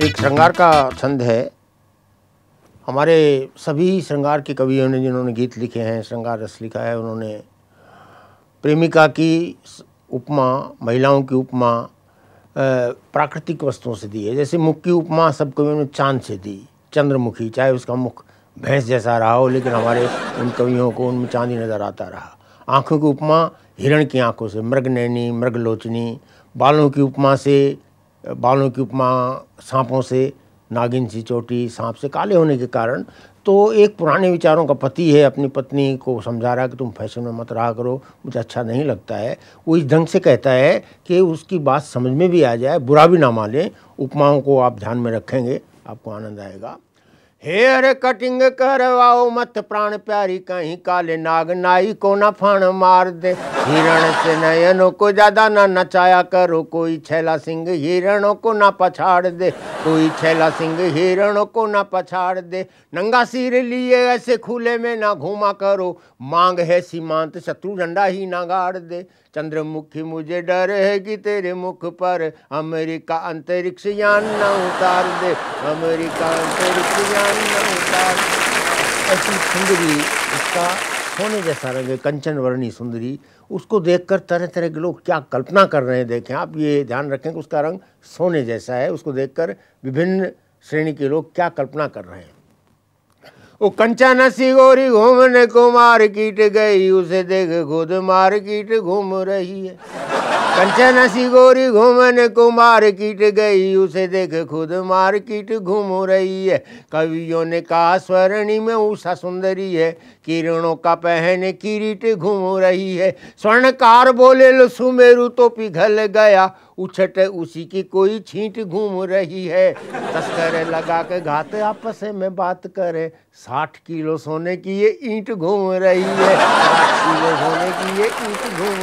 एक श्रृंगार का छंद है हमारे सभी श्रृंगार के कवियों ने जिन्होंने गीत लिखे हैं श्रृंगार रस लिखा है उन्होंने प्रेमिका की उपमा महिलाओं की उपमा प्राकृतिक वस्तुओं से दी है जैसे मुख की उपमा सब कवियों ने चांद से दी चंद्रमुखी चाहे उसका मुख भैंस जैसा रहा हो लेकिन हमारे उन कवियों को उनमें चांदी नज़र आता रहा आँखों की उपमा हिरण की आँखों से मृगनैनी मृगलोचनी बालों की उपमा से बालों की उपमा सांपों से नागिन सी चोटी सांप से काले होने के कारण तो एक पुराने विचारों का पति है अपनी पत्नी को समझा रहा है कि तुम फैशन में मत रहा करो मुझे अच्छा नहीं लगता है वो इस ढंग से कहता है कि उसकी बात समझ में भी आ जाए बुरा भी ना मान लें उपमाओं को आप ध्यान में रखेंगे आपको आनंद आएगा हेयर कटिंग करवाओ मत प्राण प्यारी कहीं काले नाग नाई को ना फण मार दे हिरण से नयनों को ज्यादा ना नचाया करो कोई छैला सिंह हिरणों को ना पछाड़ दे कोई छैला सिंह हिरणों को ना पछाड़ दे नंगा सिर लिए ऐसे खुले में ना घूमा करो मांग है सीमांत शत्रु झंडा ही ना गाड़ दे चंद्रमुखी मुझे डर है कि तेरे मुख पर अमेरिका अंतरिक्ष यान न उतार दे अमेरिका अंतरिक्ष यान न उतार ऐसी सुंदरी इसका सोने जैसा रंग कंचन वर्णी सुंदरी उसको देखकर तरह तरह के लोग क्या कल्पना कर रहे हैं देखें आप ये ध्यान रखें कि उसका रंग सोने जैसा है उसको देखकर विभिन्न श्रेणी के लोग क्या कल्पना कर रहे हैं वो कंचन सी गोरी घूमने को कीट गई उसे देख खुद कीट घूम रही है कंचन सी गोरी घूमन को कीट गई उसे देख खुद मारकीट घूम रही है कवियों ने कहा स्वर्णी में उषा सुंदरी है किरणों का पहन किरीट घूम रही है स्वर्णकार बोले लो सुमेरु तो पिघल गया उछट उसी की कोई छींट घूम रही है तस्कर लगा के घाते आपस में बात करे साठ किलो सोने की ये ईंट घूम रही है साठ किलो सोने की ये ईंट घूम